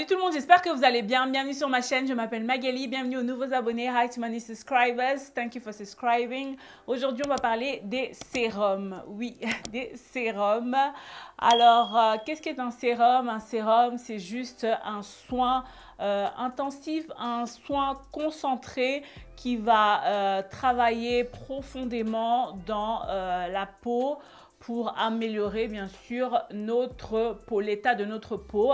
Salut tout le monde, j'espère que vous allez bien. Bienvenue sur ma chaîne, je m'appelle Magali. Bienvenue aux nouveaux abonnés. Hi to my new subscribers. Thank you for subscribing. Aujourd'hui, on va parler des sérums. Oui, des sérums. Alors, euh, qu'est-ce qu'est un sérum Un sérum, c'est juste un soin euh, intensif, un soin concentré qui va euh, travailler profondément dans la peau pour améliorer, bien sûr, notre peau, l'état de notre peau.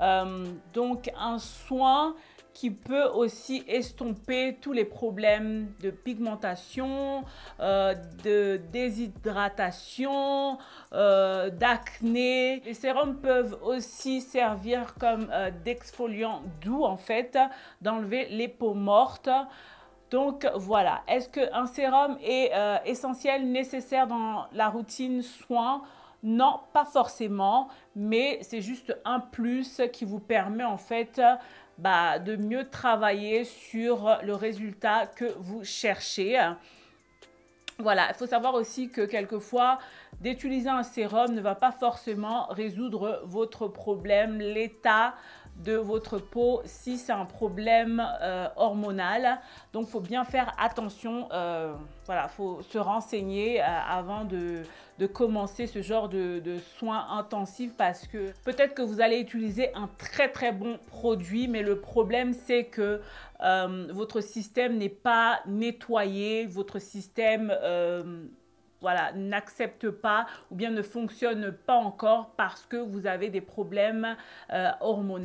Euh, donc un soin qui peut aussi estomper tous les problèmes de pigmentation, euh, de déshydratation, euh, d'acné. Les sérums peuvent aussi servir comme d'exfoliant doux en fait, d'enlever les peaux mortes. Donc voilà, est-ce qu'un sérum est essentiel, nécessaire dans la routine soin non, pas forcément, mais c'est juste un plus qui vous permet en fait bah, de mieux travailler sur le résultat que vous cherchez. Voilà, il faut savoir aussi que quelquefois, d'utiliser un sérum ne va pas forcément résoudre votre problème, l'état de votre peau si c'est un problème euh, hormonal. Donc, faut bien faire attention. Euh, voilà, faut se renseigner euh, avant de, commencer ce genre de, de soins intensifs parce que peut-être que vous allez utiliser un très très bon produit, mais le problème c'est que votre système n'est pas nettoyé, votre système voilà, n'accepte pas ou bien ne fonctionne pas encore parce que vous avez des problèmes euh, hormonaux.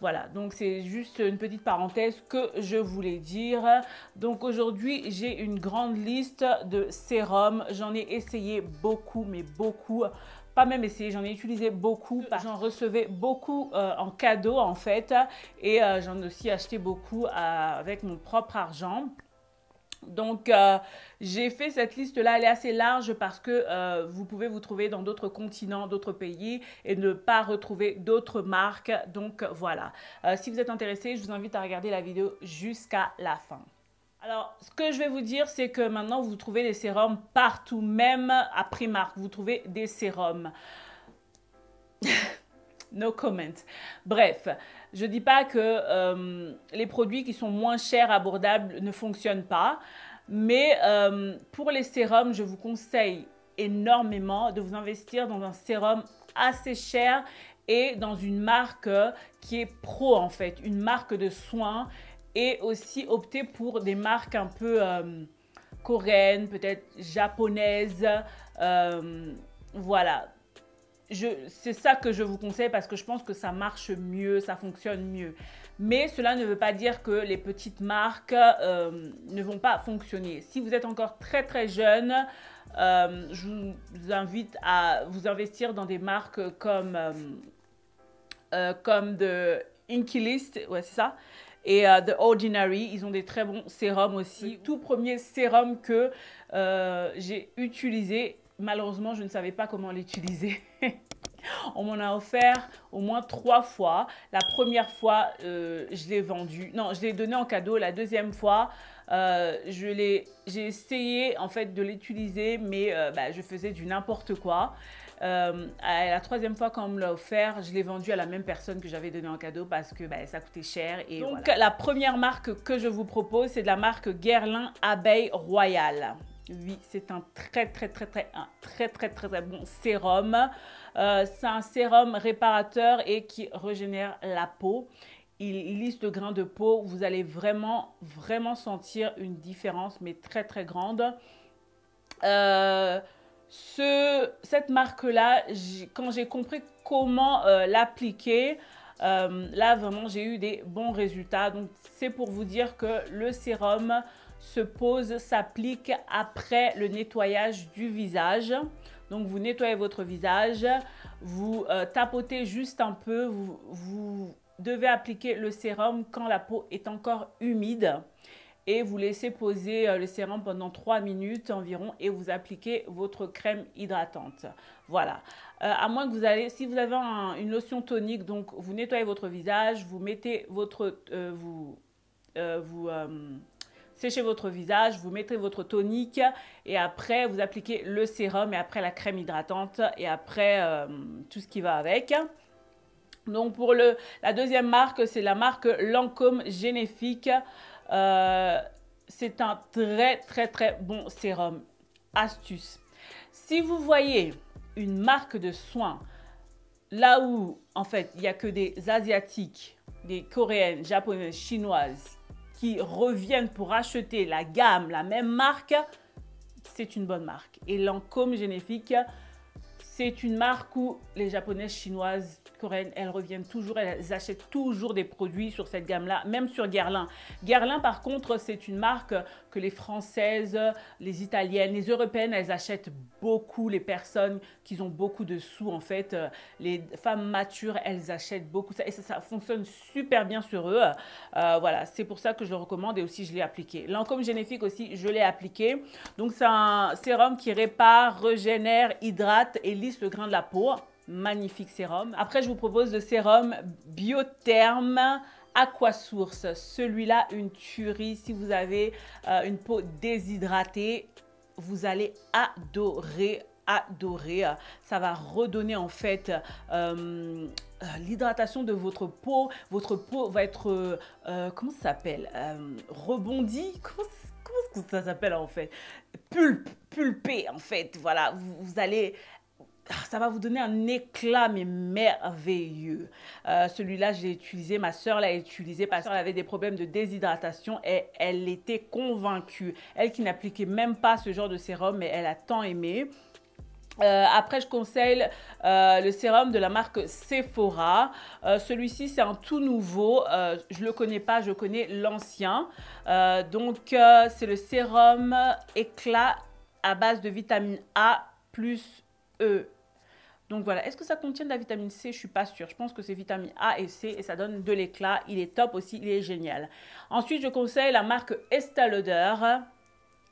Voilà, donc c'est juste une petite parenthèse que je voulais dire. Donc aujourd'hui, j'ai une grande liste de sérums. J'en ai essayé beaucoup, mais beaucoup pas même essayé, j'en ai utilisé beaucoup, j'en recevais beaucoup euh, en cadeau en fait et euh, j'en ai aussi acheté beaucoup avec mon propre argent. Donc, euh, j'ai fait cette liste-là, elle est assez large parce que euh, vous pouvez vous trouver dans d'autres continents, d'autres pays et ne pas retrouver d'autres marques. Donc, voilà. Euh, si vous êtes intéressé, je vous invite à regarder la vidéo jusqu'à la fin. Alors, ce que je vais vous dire, c'est que maintenant, vous trouvez des sérums partout, même à Primark, vous trouvez des sérums. No comment. Bref, je ne dis pas que euh, les produits qui sont moins chers, abordables, ne fonctionnent pas. Mais euh, pour les sérums, je vous conseille énormément de vous investir dans un sérum assez cher et dans une marque qui est pro en fait, une marque de soins et aussi opter pour des marques un peu euh, coréennes, peut-être japonaises. Euh, voilà, c'est ça que je vous conseille parce que je pense que ça marche mieux, ça fonctionne mieux. Mais cela ne veut pas dire que les petites marques euh, ne vont pas fonctionner. Si vous êtes encore très très jeune, euh, je vous invite à vous investir dans des marques comme, euh, euh comme de Inky List, ouais c'est ça, et The Ordinary. Ils ont des très bons sérums aussi. tout premier sérum que j'ai utilisé malheureusement, je ne savais pas comment l'utiliser. On m'en a offert au moins trois fois. La première fois, euh, je l'ai vendu. Non, je l'ai donné en cadeau. La deuxième fois, euh, j'ai essayé en fait de l'utiliser, mais euh, bah, je faisais du n'importe quoi. la troisième fois qu'on me l'a offert, je l'ai vendu à la même personne que j'avais donné en cadeau parce que bah, ça coûtait cher. Et Donc la première marque que je vous propose, c'est de la marque Guerlain Abeille Royale. Oui, c'est un très, très, très, très, un très, très, très, bon sérum. Euh, c'est un sérum réparateur et qui régénère la peau. Il lisse le grain de peau. Vous allez vraiment, vraiment sentir une différence, mais très, très grande. Euh, cette marque-là, quand j'ai compris comment euh, l'appliquer, là, vraiment, j'ai eu des bons résultats. Donc, c'est pour vous dire que le sérum se pose s'applique après le nettoyage du visage. Donc vous nettoyez votre visage, vous euh, tapotez juste un peu, vous, devez appliquer le sérum quand la peau est encore humide et vous laissez poser euh, le sérum pendant 3 minutes environ et vous appliquez votre crème hydratante. Voilà. Euh, à moins que vous allez, si vous avez une lotion tonique, donc vous nettoyez votre visage, vous mettez votre, vous séchez votre visage, vous mettez votre tonique et après vous appliquez le sérum et après la crème hydratante et après euh, tout ce qui va avec. Donc pour le, la deuxième marque, c'est la marque Lancôme Généfique. Euh, c'est un très très très bon sérum. Astuce. Si vous voyez une marque de soins là où en fait il n'y a que des asiatiques, des coréennes, japonaises, chinoises, qui reviennent pour acheter la gamme, la même marque, c'est une bonne marque. Et Lancôme généfique, c'est une marque où les Japonaises, Chinoises, Coréenne, elles reviennent toujours, elles achètent toujours des produits sur cette gamme-là, même sur Guerlain. Guerlain, par contre, c'est une marque que les Françaises, les Italiennes, les Européennes, elles achètent beaucoup. Les personnes qui ont beaucoup de sous, en fait, euh, les femmes matures, elles achètent beaucoup ça. Et ça, fonctionne super bien sur eux. Euh, voilà, c'est pour ça que je le recommande et aussi je l'ai appliqué. L'encombre génifique aussi, je l'ai appliqué. Donc, c'est un sérum qui répare, régénère, hydrate et lisse le grain de la peau magnifique sérum. Après, je vous propose le sérum Biotherme Aquasource. Celui-là, une tuerie. Si vous avez euh, une peau déshydratée, vous allez adorer adorer. Ça va redonner en fait euh, euh, l'hydratation de votre peau. Votre peau va être, comment ça s'appelle Rebondie Comment, ça s'appelle en fait pulpée en fait. Voilà, vous allez ah, ça va vous donner un éclat, mais merveilleux. Euh, celui-là, j'ai utilisé, ma soeur l'a utilisé parce qu'elle avait des problèmes de déshydratation et elle était convaincue. Elle qui n'appliquait même pas ce genre de sérum, mais elle a tant aimé. Euh, après, je conseille euh, le sérum de la marque Sephora. Celui-ci, c'est un tout nouveau. je ne le connais pas, je connais l'ancien. donc, c'est le sérum éclat à base de vitamine A plus E. Donc voilà, est-ce que ça contient de la vitamine C Je suis pas sûre. Je pense que c'est vitamine A et C et ça donne de l'éclat. Il est top aussi, il est génial. Ensuite, je conseille la marque Estée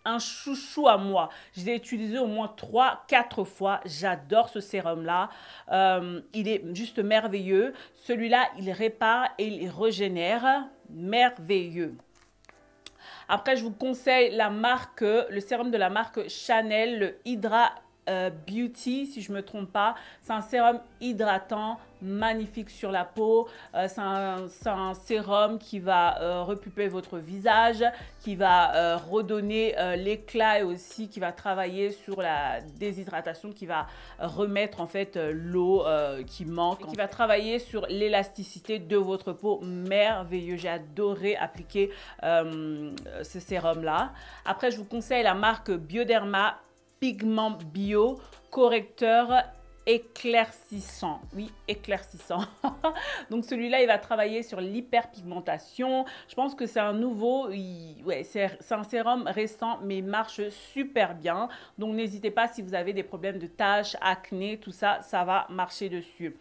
un chouchou à moi. Je l'ai utilisé au moins 3-4 fois. J'adore ce sérum-là. Euh, il est juste merveilleux. Celui-là, il répare et il régénère. Merveilleux. Après, je vous conseille la marque, le sérum de la marque Chanel, le Hydra euh, beauty, si je ne me trompe pas. C'est un sérum hydratant magnifique sur la peau. Euh, c'est un, sérum qui va euh, repuper votre visage, qui va redonner l'éclat et aussi qui va travailler sur la déshydratation, qui va remettre en fait l'eau qui manque, qui va travailler sur l'élasticité de votre peau. Merveilleux, j'ai adoré appliquer ce sérum-là. Après, je vous conseille la marque Bioderma Pigment bio, correcteur éclaircissant. Oui, éclaircissant. Donc celui-là, il va travailler sur l'hyperpigmentation. Je pense que c'est un nouveau, ouais, c'est un sérum récent, mais marche super bien. Donc n'hésitez pas si vous avez des problèmes de taches, acné, tout ça, ça va marcher dessus.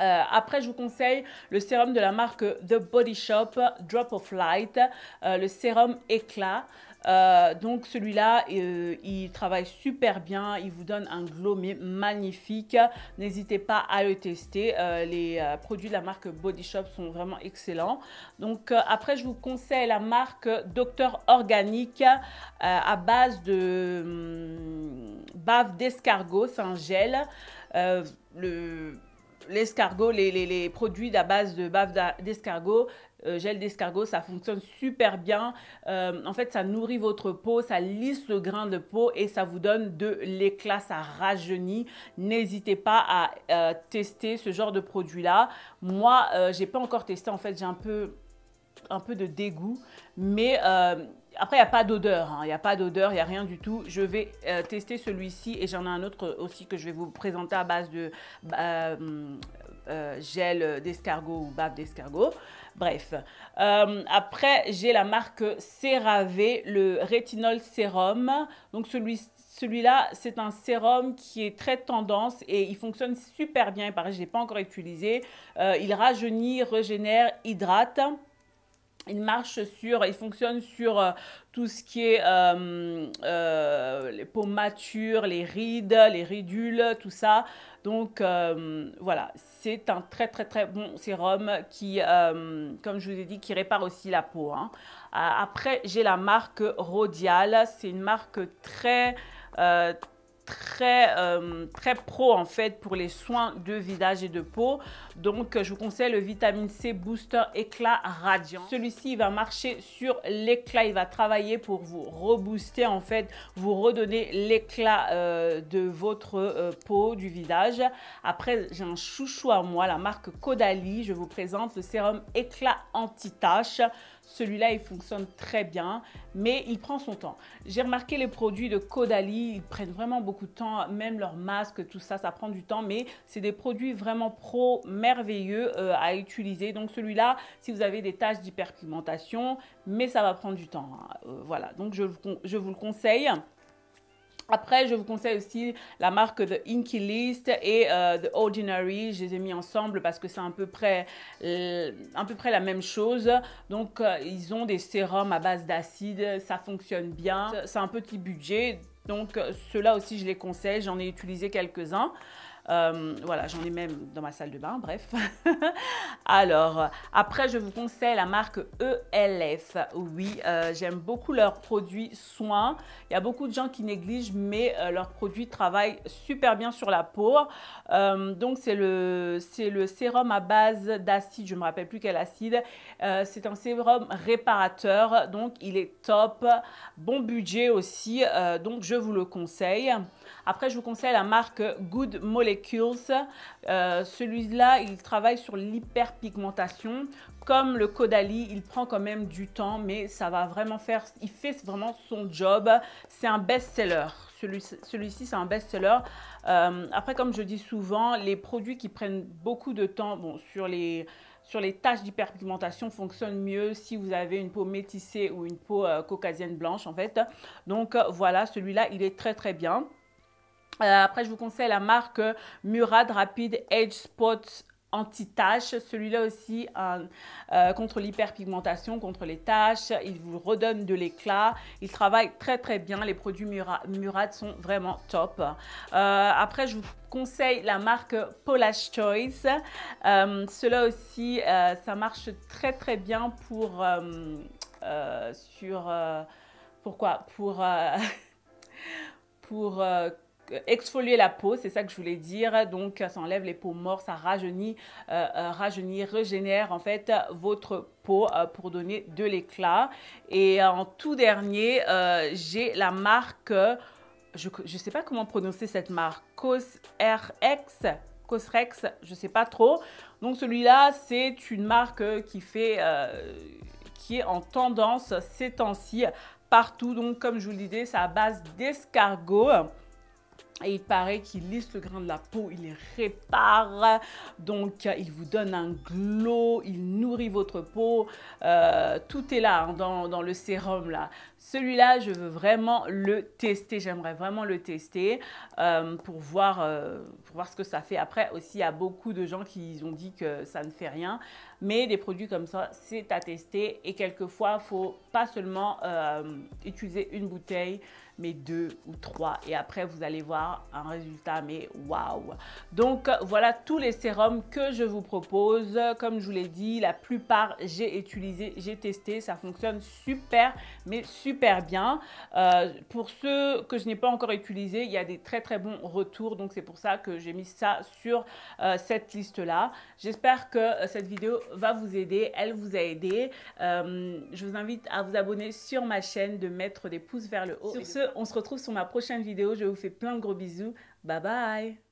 Euh, après, je vous conseille le sérum de la marque The Body Shop Drop of Light, euh, le sérum éclat. Euh, donc celui-là, euh, il travaille super bien, il vous donne un glow magnifique. N'hésitez pas à le tester. Euh, les produits de la marque Body Shop sont vraiment excellents. Donc après, je vous conseille la marque Docteur Organique à base de hum, bave d'escargot, c'est un gel l'escargot, les, les, produits à base de bave d'escargot, euh, gel d'escargot, ça fonctionne super bien. Euh, en fait, ça nourrit votre peau, ça lisse le grain de peau et ça vous donne de l'éclat, ça rajeunit. N'hésitez pas à euh, tester ce genre de produit-là. Moi, j'ai pas encore testé, en fait, j'ai un peu, un peu de dégoût, mais après, il n'y hein. a pas d'odeur. Il n'y a pas d'odeur, il a rien du tout. Je vais euh, tester celui-ci et j'en ai un autre aussi que je vais vous présenter à base de bah, euh, euh, gel d'escargot ou bave d'escargot. Bref. après, j'ai la marque CeraVe, le Retinol Sérum. Donc, celui celui-là, c'est un sérum qui est très tendance et il fonctionne super bien. Pareil, je ne l'ai pas encore utilisé. il rajeunit, régénère, hydrate il marche sur, il fonctionne sur euh, tout ce qui est euh, euh, les peaux matures, les rides, les ridules, tout ça. Donc voilà, c'est un très très très bon sérum qui, comme je vous ai dit, qui répare aussi la peau. Hein. après, j'ai la marque Rodial. C'est une marque très très, euh, très pro en fait pour les soins de vidage et de peau. Donc je vous conseille le vitamine C Booster Éclat Radiant. Celui-ci va marcher sur l'éclat, il va travailler pour vous rebooster en fait, vous redonner l'éclat euh, de votre euh, peau, du visage. Après j'ai un chouchou à moi, la marque Caudalie. Je vous présente le sérum Éclat Anti-Tache. Celui-là, il fonctionne très bien, mais il prend son temps. J'ai remarqué les produits de Kodali, ils prennent vraiment beaucoup de temps, même leurs masques, tout ça, ça prend du temps, mais c'est des produits vraiment pro, merveilleux euh, à utiliser. Donc celui-là, si vous avez des tâches d'hyperpigmentation, mais ça va prendre du temps. Hein. Euh, voilà, donc je vous le conseille. Après, je vous conseille aussi la marque The Inky List et euh, The Ordinary. Je les ai mis ensemble parce que c'est à peu près, euh, peu près la même chose. Donc, euh, ils ont des sérums à base d'acide. Ça fonctionne bien. C'est un petit budget. Donc, ceux-là aussi, je les conseille. J'en ai utilisé quelques-uns. Euh, voilà, j'en ai même dans ma salle de bain, bref. Alors, après, je vous conseille la marque ELF. Oui, euh, j'aime beaucoup leurs produits soins. Il y a beaucoup de gens qui négligent, mais euh, leurs produits travaillent super bien sur la peau. donc, c'est le, le sérum à base d'acide, je me rappelle plus quel acide. c'est un sérum réparateur, donc il est top. Bon budget aussi, donc je vous le conseille. Après, je vous conseille la marque Good Molecule euh, celui-là, il travaille sur l'hyperpigmentation. Comme le Caudalie, il prend quand même du temps, mais ça va vraiment faire, il fait vraiment son job. C'est un best-seller. Celui-ci, c'est un best-seller. Euh, après, comme je dis souvent, les produits qui prennent beaucoup de temps, bon, sur les sur les taches d'hyperpigmentation fonctionnent mieux si vous avez une peau métissée ou une peau euh, caucasienne blanche en fait. Donc voilà, celui-là, il est très très bien. Euh, après, je vous conseille la marque Murad Rapid Edge Spot anti-taches. Celui-là aussi euh, contre l'hyperpigmentation, contre les taches. Il vous redonne de l'éclat. Il travaille très très bien. Les produits Murad, sont vraiment top. Euh, après, je vous conseille la marque Polish Choice. Cela aussi, ça marche très très bien pour... sur... pourquoi Pour... pour exfolier la peau, c'est ça que je voulais dire. Donc, ça enlève les peaux mortes, ça rajeunit, euh, euh, rajeunit, régénère en fait votre peau euh, pour donner de l'éclat. Et en tout dernier, j'ai la marque, je ne sais pas comment prononcer cette marque, COSRX. Cosrex, je ne sais pas trop. Donc celui-là, c'est une marque qui fait, qui est en tendance ces temps-ci partout. Donc comme je vous le disais, c'est à base d'escargot. Et il paraît qu'il lisse le grain de la peau, il les répare, donc euh, il vous donne un glow, il nourrit votre peau. Euh, tout est là hein, dans, le sérum là. Celui-là, je veux vraiment le tester, j'aimerais vraiment le tester euh, pour, voir, pour voir ce que ça fait. Après aussi, il y a beaucoup de gens qui ont dit que ça ne fait rien, mais des produits comme ça, c'est à tester. Et quelquefois, il faut pas seulement utiliser une bouteille, mais deux ou trois. Et après, vous allez voir un résultat, mais waouh Donc, voilà tous les sérums que je vous propose. Comme je vous l'ai dit, la plupart, j'ai utilisé, j'ai testé. Ça fonctionne super, mais super bien. Euh, pour ceux que je n'ai pas encore utilisé il y a des très, très bons retours. Donc, c'est pour ça que j'ai mis ça sur euh, cette liste-là. J'espère que euh, cette vidéo va vous aider. Elle vous a aidé. je vous invite à vous abonner sur ma chaîne, de mettre des pouces vers le haut. Sur on se retrouve sur ma prochaine vidéo. Je vous fais plein de gros bisous. Bye bye